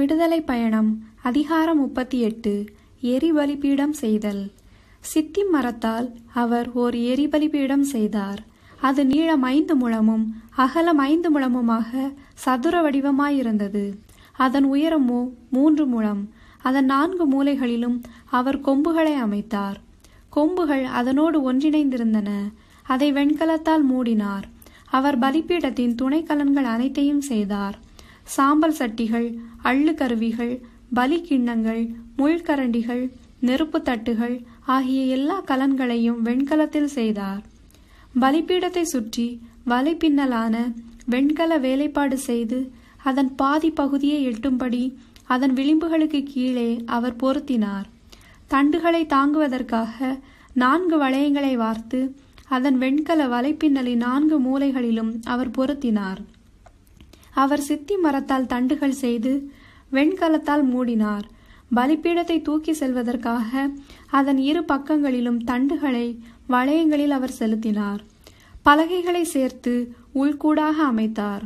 விடுதலை பயணம் அதிகாரம் முப்பத்தி எட்டு எரிபலிபீடம் செய்தல் சித்தி மரத்தால் அவர் ஓர் எரிபலிபீடம் செய்தார் அது நீளம் ஐந்து முழமும் அகலம் ஐந்து முழமுமாக சதுர வடிவமாயிருந்தது அதன் உயரமோ மூன்று முழம் அதன் நான்கு மூலைகளிலும் அவர் கொம்புகளை அமைத்தார் கொம்புகள் அதனோடு ஒன்றிணைந்திருந்தன அதை வெண்கலத்தால் மூடினார் அவர் பலிப்பீடத்தின் துணைக்கலன்கள் அனைத்தையும் செய்தார் சாம்பல் சட்டிகள் அள்ளு கருவிகள் பலி கிண்ணங்கள் முள்கரண்டிகள் நெருப்பு தட்டுகள் ஆகிய எல்லா கலன்களையும் வெண்கலத்தில் செய்தார் பலிப்பீடத்தை சுற்றி வலை பின்னலான வெண்கல வேலைப்பாடு செய்து அதன் பாதி பகுதியை எட்டும்படி அதன் விளிம்புகளுக்கு கீழே அவர் பொருத்தினார் தண்டுகளை தாங்குவதற்காக நான்கு வளையங்களை வார்த்து அதன் வெண்கல வலைப்பின்னலின் நான்கு மூலைகளிலும் அவர் பொருத்தினார் அவர் சித்தி மரத்தால் தண்டுகள் செய்து வெண்கலத்தால் மூடினார் பலிப்பீடத்தை தூக்கி செல்வதற்காக அதன் இரு பக்கங்களிலும் தண்டுகளை வளையங்களில் அவர் செலுத்தினார் பலகைகளை சேர்த்து உள்கூடாக அமைத்தார்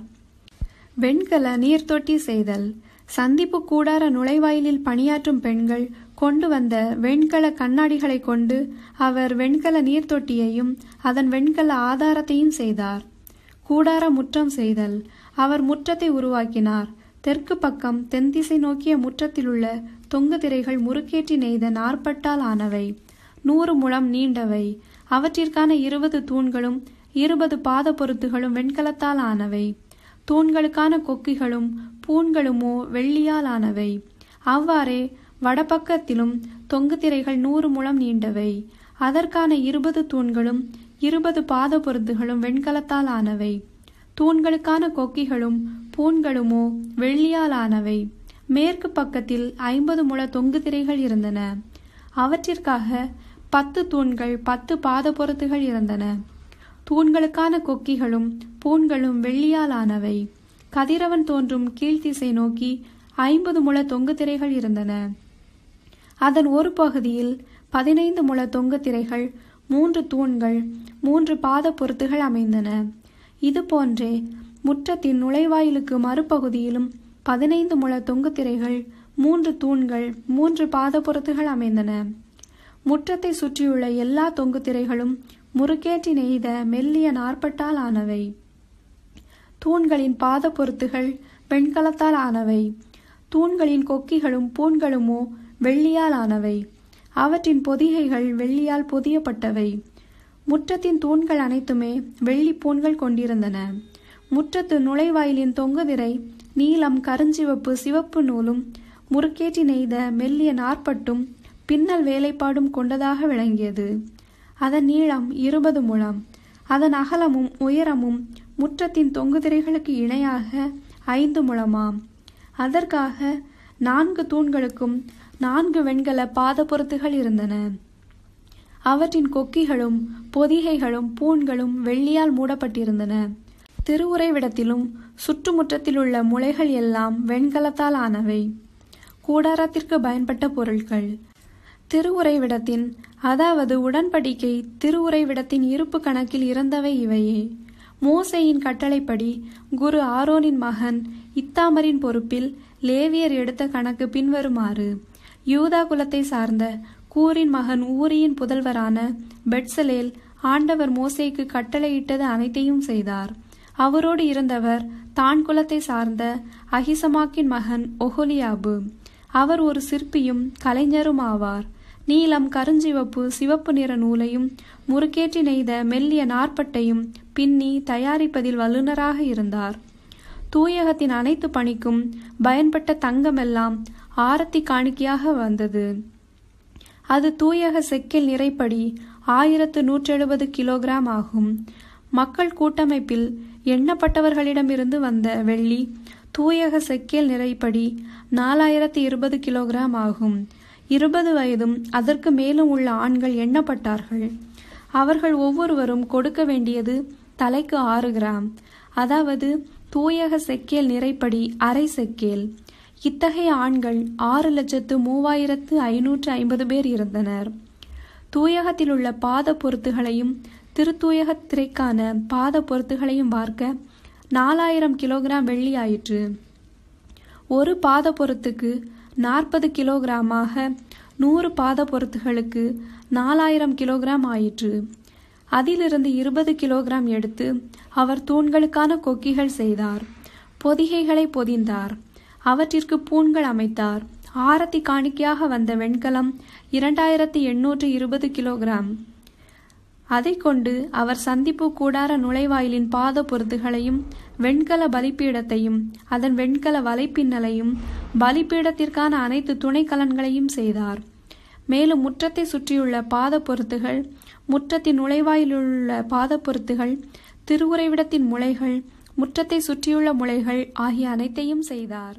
வெண்கல நீர்த்தொட்டி செய்தல் சந்திப்பு கூடார நுழைவாயிலில் பணியாற்றும் பெண்கள் கொண்டு வந்த வெண்கல கண்ணாடிகளை கொண்டு அவர் வெண்கல நீர்த்தொட்டியையும் அதன் வெண்கல ஆதாரத்தையும் செய்தார் கூடார முற்றம் செய்தல் அவர் முற்றத்தை உருவாக்கினார் தெற்கு பக்கம் தென்திசை நோக்கிய முற்றத்திலுள்ள தொங்கு திரைகள் முறுக்கேற்றி நெய்த நாற்பட்டால் ஆனவை நூறு முழம் நீண்டவை அவற்றிற்கான இருபது தூண்களும் இருபது பாத பொருத்துகளும் வெண்கலத்தால் ஆனவை தூண்களுக்கான கொக்கிகளும் பூண்களுமோ வெள்ளியால் ஆனவை அவ்வாறே வடபக்கத்திலும் தொங்கு திரைகள் நூறு முழம் நீண்டவை அதற்கான இருபது தூண்களும் இருபது பாத பொருத்துகளும் வெண்கலத்தால் ஆனவை தூண்களுக்கான கொக்கிகளும் பூண்களுமோ வெள்ளியால் ஆனவை மேற்கு பக்கத்தில் ஐம்பது முழ தொங்கு திரைகள் இருந்தன அவற்றிற்காக பத்து தூண்கள் பத்து பாத பொருத்துகள் இருந்தன தூண்களுக்கான கொக்கிகளும் பூண்களும் வெள்ளியால் ஆனவை கதிரவன் தோன்றும் கீழ்த்திசை நோக்கி ஐம்பது முழ தொங்கு திரைகள் இருந்தன அதன் ஒரு பகுதியில் பதினைந்து முழ தொங்கு திரைகள் மூன்று தூண்கள் மூன்று பாத பொருத்துகள் அமைந்தன இது போன்றே முற்றத்தின் நுழைவாயிலுக்கு மறுபகுதியிலும் பதினைந்து முழ தொங்கு திரைகள் மூன்று தூண்கள் மூன்று பாத பொருத்துகள் அமைந்தன முற்றத்தை சுற்றியுள்ள எல்லா தொங்கு திரைகளும் முறுக்கேற்றி நெய்த மெல்லிய நாற்பட்டால் ஆனவை தூண்களின் பாத பொருத்துகள் வெண்கலத்தால் ஆனவை தூண்களின் கொக்கிகளும் பூண்களுமோ வெள்ளியால் ஆனவை அவற்றின் பொதிகைகள் வெள்ளியால் பொதியப்பட்டவை முற்றத்தின் தூண்கள் அனைத்துமே வெள்ளி பூண்கள் கொண்டிருந்தன முற்றத்து நுழைவாயிலின் தொங்கு விரை நீலம் கருஞ்சிவப்பு சிவப்பு நூலும் முறுக்கேற்றி நெய்த மெல்லிய நாற்பட்டும் பின்னல் வேலைப்பாடும் கொண்டதாக விளங்கியது அதன் நீளம் இருபது முழம் அதன் அகலமும் உயரமும் முற்றத்தின் தொங்கு திரைகளுக்கு இணையாக ஐந்து முழமாம் அதற்காக நான்கு தூண்களுக்கும் நான்கு வெண்கல பொருத்துகள் இருந்தன அவற்றின் கொக்கிகளும் பொதிகைகளும் பூண்களும் வெள்ளியால் மூடப்பட்டிருந்தன திருவுரைவிடத்திலும் சுற்றுமுற்றத்தில் உள்ள முளைகள் எல்லாம் வெண்கலத்தால் ஆனவை கூடாரத்திற்கு பயன்பட்ட பொருட்கள் திருவுரைவிடத்தின் அதாவது உடன்படிக்கை திருவுரைவிடத்தின் இருப்பு கணக்கில் இறந்தவை இவையே மோசையின் கட்டளைப்படி குரு ஆரோனின் மகன் இத்தாமரின் பொறுப்பில் லேவியர் எடுத்த கணக்கு பின்வருமாறு யூதா குலத்தை சார்ந்த கூரின் மகன் ஊரியின் புதல்வரான பெட்சலேல் ஆண்டவர் மோசேக்கு கட்டளையிட்டது அனைத்தையும் செய்தார் அவரோடு இருந்தவர் தான் குலத்தை சார்ந்த அகிசமாக்கின் மகன் ஒஹொலியாபு அவர் ஒரு சிற்பியும் கலைஞரும் ஆவார் நீலம் கருஞ்சிவப்பு சிவப்பு நிற நூலையும் முறுக்கேற்றி நெய்த மெல்லிய நாற்பட்டையும் பின்னி தயாரிப்பதில் வல்லுநராக இருந்தார் தூயகத்தின் அனைத்து பணிக்கும் பயன்பட்ட தங்கமெல்லாம் ஆரத்தி காணிக்கையாக வந்தது அது தூயக செக்கில் நிறைப்படி ஆயிரத்து நூற்றெழுபது கிலோகிராம் ஆகும் மக்கள் கூட்டமைப்பில் எண்ணப்பட்டவர்களிடமிருந்து வந்த வெள்ளி தூயக செக்கேல் நிறைப்படி நாலாயிரத்தி இருபது கிலோகிராம் ஆகும் இருபது வயதும் அதற்கு மேலும் உள்ள ஆண்கள் எண்ணப்பட்டார்கள் அவர்கள் ஒவ்வொருவரும் கொடுக்க வேண்டியது தலைக்கு ஆறு கிராம் அதாவது தூயக செக்கேல் நிறைப்படி அரை செக்கேல் இத்தகைய ஆண்கள் ஆறு லட்சத்து மூவாயிரத்து ஐநூற்று ஐம்பது பேர் இருந்தனர் தூயகத்தில் உள்ள பாத பொருத்துகளையும் திருத்தூயக திரைக்கான பாத பொருத்துகளையும் பார்க்க நாலாயிரம் கிலோகிராம் வெள்ளி ஆயிற்று ஒரு பாத பொருத்துக்கு நாற்பது கிலோகிராமாக நூறு பாத பொருத்துகளுக்கு நாலாயிரம் கிலோகிராம் ஆயிற்று அதிலிருந்து இருபது கிலோகிராம் எடுத்து அவர் தூண்களுக்கான கொக்கிகள் செய்தார் பொதிகைகளை பொதிந்தார் அவற்றிற்கு பூண்கள் அமைத்தார் ஆரத்தி காணிக்கையாக வந்த வெண்கலம் இரண்டாயிரத்தி எண்ணூற்று இருபது கிலோகிராம் அதை கொண்டு அவர் சந்திப்பு கூடார நுழைவாயிலின் பாத பொருத்துகளையும் வெண்கல பலிப்பீடத்தையும் அதன் வெண்கல வலைப்பின்னலையும் பலிப்பீடத்திற்கான அனைத்து துணைக்கலன்களையும் செய்தார் மேலும் முற்றத்தை சுற்றியுள்ள பாத பொருத்துகள் முற்றத்தின் நுழைவாயிலுள்ள பாத பொருத்துகள் திருவுறைவிடத்தின் முளைகள் முற்றத்தை சுற்றியுள்ள முளைகள் ஆகிய அனைத்தையும் செய்தார்